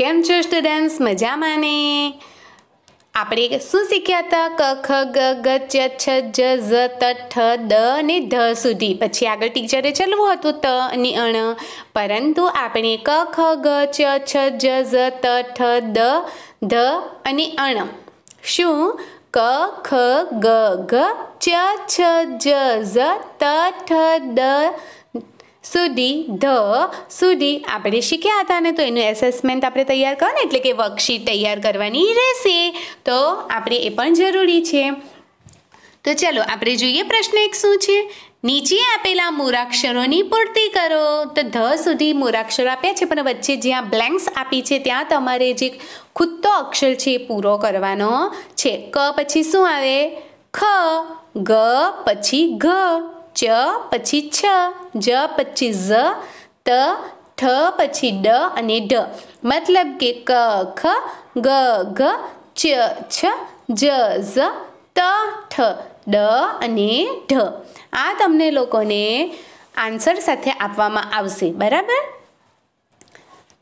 કેમ છો સ્ટુડન્ટ્સ મજામાં ને આપણે શું શીખ્યા હતા ક ખ ગ ગ ચ છ જ ઝ ત ઠ દ ને ધ સુધી પછી આગળ ટીચરે ચલવું હતું ત અને અણ પરંતુ આપણે ક ખ ગ ચ છ જ ઝ ત ઠ દ ધ અને અણ શું ક ખ ગ ગ ચ છ જ ઝ ત ઠ દ સુધી ધ સુધી આપણે શીખ્યા હતા ને તો એનું એસેસમેન્ટ આપણે તૈયાર કરો એટલે કે વર્કશીટ તૈયાર કરવાની રહેશે તો આપણે એ પણ જરૂરી છે તો ચાલો આપણે જોઈએ પ્રશ્ન એક શું છે નીચે આપેલા મૂળાક્ષરોની પૂર્તિ કરો તો ધ સુધી મૂળાક્ષરો આપ્યા છે પણ વચ્ચે જ્યાં બ્લેન્ક્સ આપી છે ત્યાં તમારે જે ખુત્તો અક્ષર છે એ પૂરો કરવાનો છે ક પછી શું આવે ખ ગ પછી ઘ ચ પછી છ જ પછી ઝ ત ઠ પછી ડ અને ઢ મતલબ કે ક ખ ગ ઘ ચ છ જ ઝ ત ઠ ડ અને ઢ આ તમને લોકોને આન્સર સાથે આપવામાં આવશે બરાબર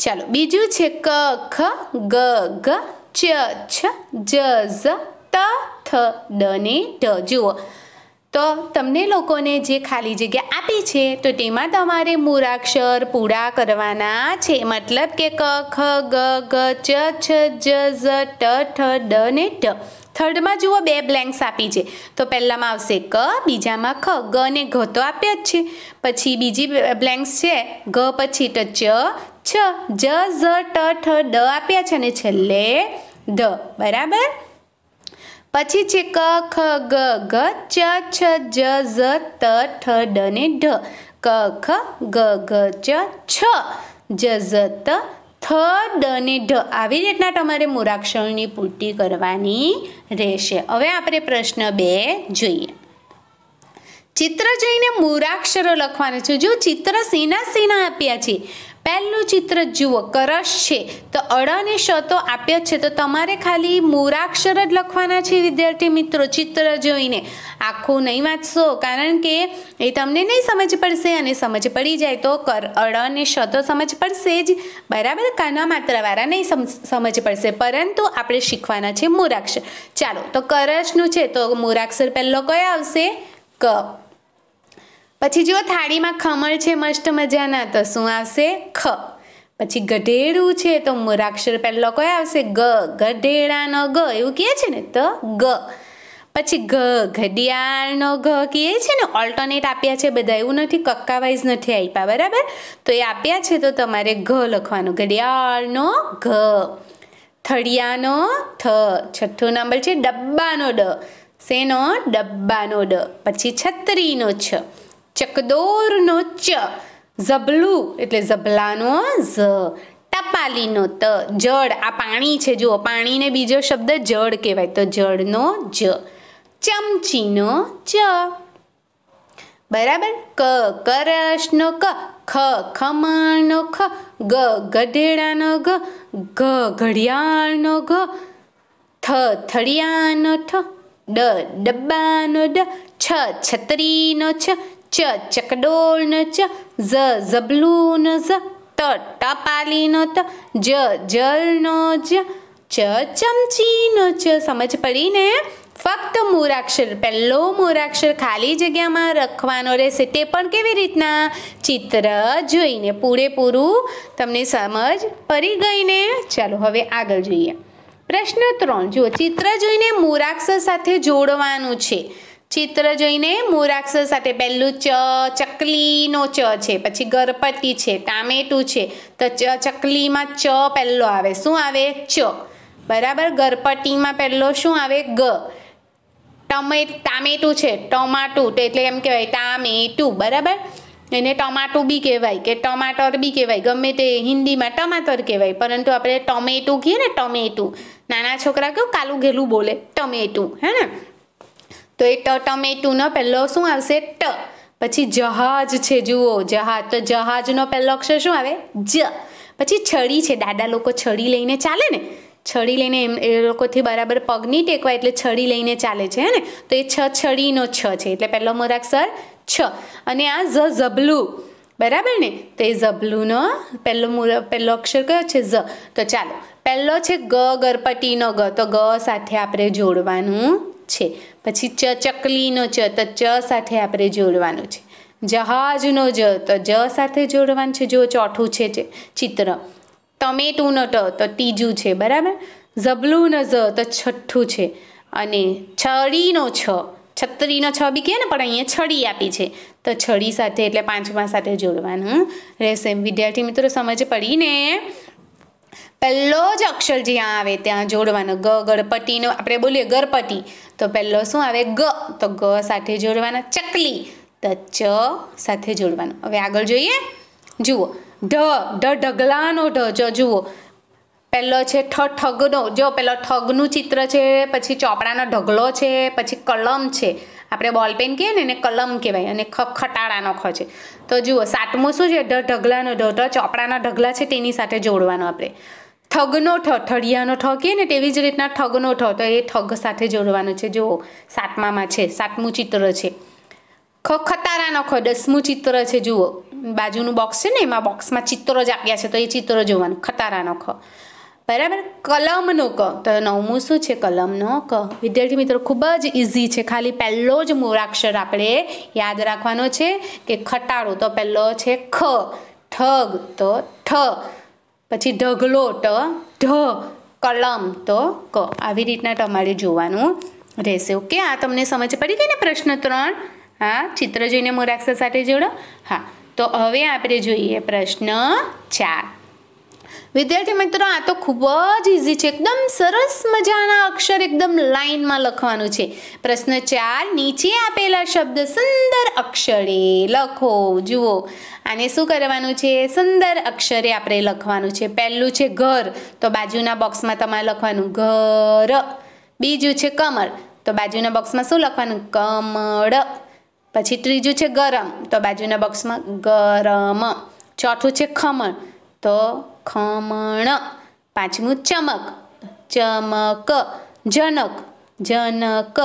ચાલો બીજું છે ક ખ ગ ગ ચ છ જ ઝ ત ઠ ડ ને ઢ જુઓ તો તમને લોકોને જે ખાલી જગ્યા આપી છે તો તેમાં તમારે મૂળાક્ષર પૂરા કરવાના છે મતલબ કે ક ખ ગ ગ ચ છ જ ઝ ટ ઠ ડ ને ટ થર્ડમાં જુઓ બે બ્લેન્ક્સ આપી છે તો પહેલામાં આવશે ક બીજામાં ખ ગ ને ઘ તો આપ્યા જ છે પછી બીજી બ્લેન્ક્સ છે ઘ પછી ટ ચ છ જ ઝ ટ ઠ ડ આપ્યા છે અને છેલ્લે ધ બરાબર પછી છે ક ખ ગ ગ ચ છ જ ઝ ત ઠ ડ ને ઢ ક ખ ગ ગ ચ છ જ ઝ ત થ ડ ને ઢ આવી રીતના તમારે મૂળાક્ષરની પૂર્તિ કરવાની રહેશે હવે આપણે પ્રશ્ન બે જોઈએ ચિત્ર જોઈને મૂળાક્ષરો લખવાના છે જો ચિત્ર સીના સીના આપ્યા છે પહેલું ચિત્ર જુઓ કરશ છે તો અડ અને શ તો આપ્યા છે તો તમારે ખાલી મૂળાક્ષર જ લખવાના છે વિદ્યાર્થી મિત્રો ચિત્ર જોઈને આખું નહીં વાંચશો કારણ કે એ તમને નહીં સમજ પડશે અને સમજ પડી જાય તો કર અડ અને શ તો સમજ પડશે જ બરાબર કાના માત્રાવાળા નહીં સમજ પડશે પરંતુ આપણે શીખવાના છે મૂળાક્ષર ચાલો તો કરશનું છે તો મૂળાક્ષર પહેલો કયો આવશે ક પછી જો થાળીમાં ખમણ છે મસ્ત મજાના તો શું આવશે ખ પછી ગઢેડું છે તો મૂળાક્ષર પહેલો કયો આવશે ગ ગઢેડાનો ગ એવું કહે છે ને તો ગ પછી ઘ ઘડિયાળનો ઘ કહે છે ને ઓલ્ટરનેટ આપ્યા છે બધા એવું નથી કક્કા વાઇઝ નથી આપ્યા બરાબર તો એ આપ્યા છે તો તમારે ઘ લખવાનું ઘડિયાળનો ઘ થળિયાનો થ છઠ્ઠો નંબર છે ડબ્બાનો ડ શેનો ડબ્બાનો ડ પછી છત્રીનો છ ચકદોરનો ચ ઝબલું એટલે ઝબલાનો ઝ ટપાલીનો ત જળ આ પાણી છે જુઓ પાણીને બીજો શબ્દ જળ કહેવાય તો જળનો જ ચમચીનો ચ બરાબર ક કરશનો ક ખ ખમણનો ખ ગ ગધેડાનો ગ ઘ ઘડિયાળનો ઘ થ થળિયાનો ઠ ડ ડબ્બાનો ડ છ છત્રીનો છ ચ ચકડોળ ન ચ ઝ ઝબલું ન ઝ ટ ટપાલી નો ત જ જલ ન જ ચ ચમચી ન ચ સમજ પડી ને ફક્ત મૂળાક્ષર પહેલો મૂળાક્ષર ખાલી જગ્યામાં રખવાનો રહેશે તે પણ કેવી રીતના ચિત્ર જોઈને પૂરેપૂરું તમને સમજ પડી ગઈને ચાલો હવે આગળ જોઈએ પ્રશ્ન ત્રણ જુઓ ચિત્ર જોઈને મૂળાક્ષર સાથે જોડવાનું છે ચિત્ર જોઈને મૂળાક્ષર સાથે પહેલું ચ ચકલીનો ચ છે પછી ગરપટી છે ટામેટું છે તો ચ ચકલીમાં ચ પહેલો આવે શું આવે ચ બરાબર ગરપટીમાં પહેલો શું આવે ગ ટમે ટામેટું છે ટમાટું તો એટલે એમ કહેવાય ટામેટું બરાબર એને ટમાટું બી કહેવાય કે ટમાટર બી કહેવાય ગમે તે હિન્દીમાં ટમાટર કહેવાય પરંતુ આપણે ટમેટું કહીએ ને ટમેટું નાના છોકરા કેવું કાલું ઘેલું બોલે ટમેટું હે ને તો એ ટ ટમેટુનો પહેલો શું આવશે ટ પછી જહાજ છે જુઓ જહાજ તો જહાજનો પહેલો અક્ષર શું આવે જ પછી છડી છે દાદા લોકો છડી લઈને ચાલે ને છડી લઈને એમ એ લોકોથી બરાબર પગની ટેકવાય એટલે છડી લઈને ચાલે છે હે ને તો એ છ છડીનો છ છે એટલે પહેલો મૂળાક્ષર છ અને આ ઝ ઝબલું બરાબર ને તો એ ઝબલુનો પહેલો મૂળ પહેલો અક્ષર કયો છે ઝ તો ચાલો પહેલો છે ગ ગરપટીનો ગ તો ગ સાથે આપણે જોડવાનું છે પછી ચ ચકલીનો ચ તો ચ સાથે આપણે જોડવાનું છે જહાજનો જ તો જ સાથે જોડવાનું છે જો ચોથું છે જે ચિત્ર ટમેટુંનો ટ તો ત્રીજું છે બરાબર ઝબલું ન જ તો છઠ્ઠું છે અને છરીનો છ છત્રીનો છ બી કહે ને પણ અહીંયા છડી આપી છે તો છડી સાથે એટલે પાંચમા સાથે જોડવાનું રહેશે વિદ્યાર્થી મિત્રો સમજ પડી ને પહેલો જ અક્ષર જ્યાં આવે ત્યાં જોડવાનો ગ ગણપતિનો આપણે બોલીએ ગણપતિ તો પહેલો શું આવે ગ તો ગ સાથે જોડવાના ચકલી તો ચ સાથે જોડવાનો હવે આગળ જોઈએ જુઓ ઢ ઢ ઢગલાનો ઢ જો જુઓ પહેલો છે ઠ ઠગનો જો પહેલો ઠગનું ચિત્ર છે પછી ચોપડાનો ઢગલો છે પછી કલમ છે આપણે બોલપેન કહીએ ને એને કલમ કહેવાય અને ખ ખટાડાનો ખ છે તો જુઓ સાતમો શું છે ઢ ઢગલાનો ઢ ઢ ચોપડાના ઢગલા છે તેની સાથે જોડવાનો આપણે ઠગનો ઠ ઠળિયાનો ઠ કહીએ ને તેવી જ રીતના ઠગનો ઠ તો એ ઠગ સાથે જોડવાનો છે જો સાતમામાં છે સાતમું ચિત્ર છે ખ ખતારાનો ખ દસમું ચિત્ર છે જુઓ બાજુનું બોક્સ છે ને એમાં બોક્સમાં ચિત્રો જ આપ્યા છે તો એ ચિત્ર જોવાનું ખતારાનો ખ બરાબર કલમનો ક તો નવમું શું છે કલમનો ક વિદ્યાર્થી મિત્રો ખૂબ જ ઇઝી છે ખાલી પહેલો જ મૂળાક્ષર આપણે યાદ રાખવાનો છે કે ખટાળો તો પહેલો છે ખ ઠગ તો ઠ પછી ઢગલો ટ ઢ કલમ તો ક આવી રીતના તમારે જોવાનું રહેશે ઓકે આ તમને સમજ પડી ગઈ ને પ્રશ્ન ત્રણ હા ચિત્ર જોઈને મૂરાક્ષર સાથે જોડો હા તો હવે આપણે જોઈએ પ્રશ્ન ચાર વિદ્યાર્થી મિત્રો આ તો ખૂબ જ ઇઝી છે એકદમ સરસ મજાના અક્ષર એકદમ લાઇનમાં લખવાનું છે પ્રશ્ન ચાર નીચે આપેલા શબ્દ સુંદર અક્ષરે લખો જુઓ આને શું કરવાનું છે સુંદર અક્ષરે આપણે લખવાનું છે પહેલું છે ઘર તો બાજુના બોક્સમાં તમારે લખવાનું ઘર બીજું છે કમળ તો બાજુના બોક્સમાં શું લખવાનું કમળ પછી ત્રીજું છે ગરમ તો બાજુના બોક્સમાં ગરમ ચોથું છે ખમણ તો ખમણ પાંચમું ચમક ચમક જનક જનક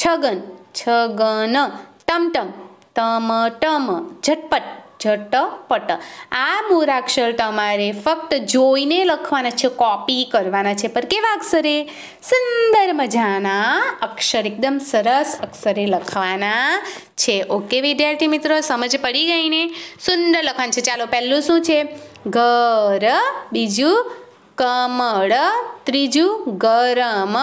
છગન છગન ટમટમ તમ ટમ ઝટપટ ઝટપટ આ મૂળાક્ષર તમારે ફક્ત જોઈને લખવાના છે કોપી કરવાના છે પર કેવા અક્ષરે સુંદર મજાના અક્ષર એકદમ સરસ અક્ષરે લખવાના છે ઓકે વિદ્યાર્થી મિત્રો સમજ પડી ગઈ ને સુંદર લખવાનું છે ચાલો પહેલું શું છે ઘર બીજું કમળ ત્રીજું ગરમ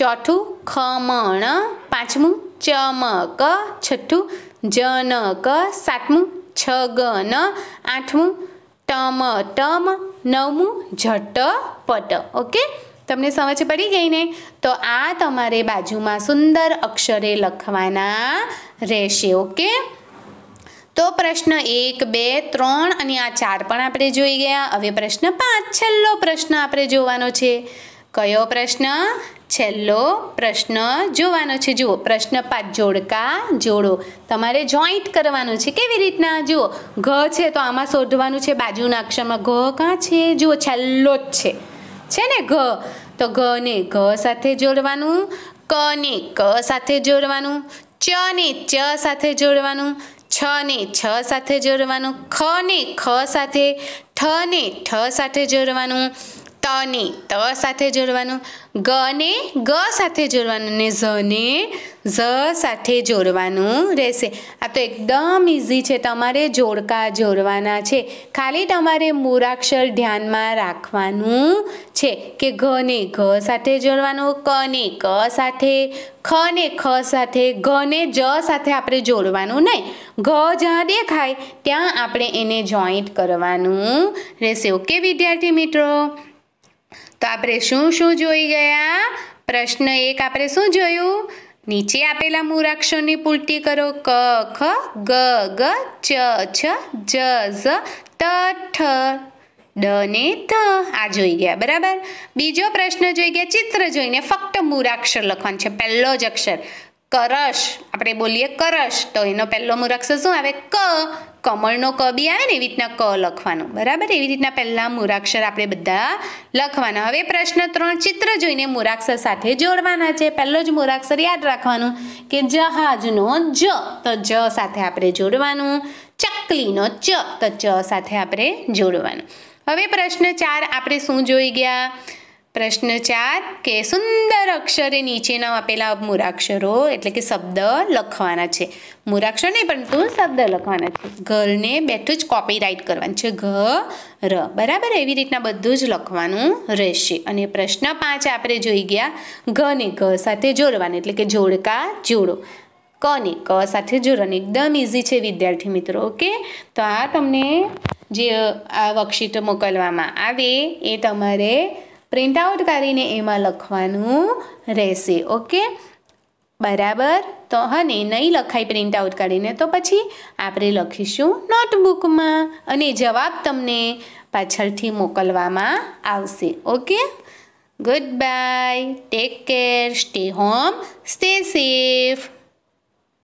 ચોથું ખમણ પાંચમું ચમક છઠ્ઠું જનક સાતમું છ છગન આઠમું ટમ ટમ નવમું પટ ઓકે તમને સમજ પડી ગઈ ને તો આ તમારે બાજુમાં સુંદર અક્ષરે લખવાના રહેશે ઓકે તો પ્રશ્ન એક બે ત્રણ અને આ ચાર પણ આપણે જોઈ ગયા હવે પ્રશ્ન પાંચ છેલ્લો પ્રશ્ન આપણે જોવાનો છે કયો પ્રશ્ન છેલ્લો પ્રશ્ન જોવાનો છે જુઓ પ્રશ્ન પાંચ જોડકા જોડો તમારે જોઈન્ટ કરવાનું છે કેવી રીતના જુઓ ઘ છે તો આમાં શોધવાનું છે બાજુના અક્ષરમાં ઘ કાં છે જુઓ છેલ્લો જ છે છે ને ઘ તો ઘને ઘ સાથે જોડવાનું ક ને ક સાથે જોડવાનું ચ ને ચ સાથે જોડવાનું છ ને છ સાથે જોડવાનું ખ ને ખ સાથે ઠ ને ઠ સાથે જોડવાનું તને ત સાથે જોડવાનું ગને ગ સાથે જોડવાનું ને ઝને ઝ સાથે જોડવાનું રહેશે આ તો એકદમ ઇઝી છે તમારે જોડકા જોડવાના છે ખાલી તમારે મૂળાક્ષર ધ્યાનમાં રાખવાનું છે કે ઘને ઘ સાથે જોડવાનું ક ને ક સાથે ખ ને ખ સાથે ઘને જ સાથે આપણે જોડવાનું નહીં ઘ જ્યાં દેખાય ત્યાં આપણે એને જોઈન્ટ કરવાનું રહેશે ઓકે વિદ્યાર્થી મિત્રો તો આપણે શું શું જોઈ ગયા પ્રશ્ન એક આપણે શું જોયું નીચે આપેલા મૂળાક્ષરની પૂર્તિ કરો ક ખ ગ ગ ચ છ જ ઝ ત ઠ ડ ને ધ આ જોઈ ગયા બરાબર બીજો પ્રશ્ન જોઈ ગયા ચિત્ર જોઈને ફક્ત મૂળાક્ષર લખવાનું છે પહેલો જ અક્ષર કરશ આપણે બોલીએ કરશ તો એનો પહેલો મૂળાક્ષર શું આવે ક કમળનો ક બી આવે ને એવી રીતના ક લખવાનો બરાબર એવી રીતના પહેલાં મૂળાક્ષર આપણે બધા લખવાના હવે પ્રશ્ન ત્રણ ચિત્ર જોઈને મૂળાક્ષર સાથે જોડવાના છે પહેલો જ મૂળાક્ષર યાદ રાખવાનું કે જહાજનો જ તો જ સાથે આપણે જોડવાનું ચકલીનો ચ તો ચ સાથે આપણે જોડવાનું હવે પ્રશ્ન ચાર આપણે શું જોઈ ગયા પ્રશ્ન ચાર કે સુંદર અક્ષરે નીચેના આપેલા મૂળાક્ષરો એટલે કે શબ્દ લખવાના છે મૂળાક્ષર નહીં પરંતુ શબ્દ લખવાના છે ઘરને બેઠું જ કોપી કોપીરાઇટ કરવાનું છે ઘ ર બરાબર એવી રીતના બધું જ લખવાનું રહેશે અને પ્રશ્ન પાંચ આપણે જોઈ ગયા ઘને ઘ સાથે જોડવાનું એટલે કે જોડકા જોડો કને ક સાથે જોડવાનું એકદમ ઇઝી છે વિદ્યાર્થી મિત્રો ઓકે તો આ તમને જે આ વર્કશીટ મોકલવામાં આવે એ તમારે પ્રિન્ટ આઉટ કરીને એમાં લખવાનું રહેશે ઓકે બરાબર તો હને નહીં લખાય પ્રિન્ટ આઉટ કાઢીને તો પછી આપણે લખીશું નોટબુકમાં અને જવાબ તમને પાછળથી મોકલવામાં આવશે okay good bye take care stay home stay safe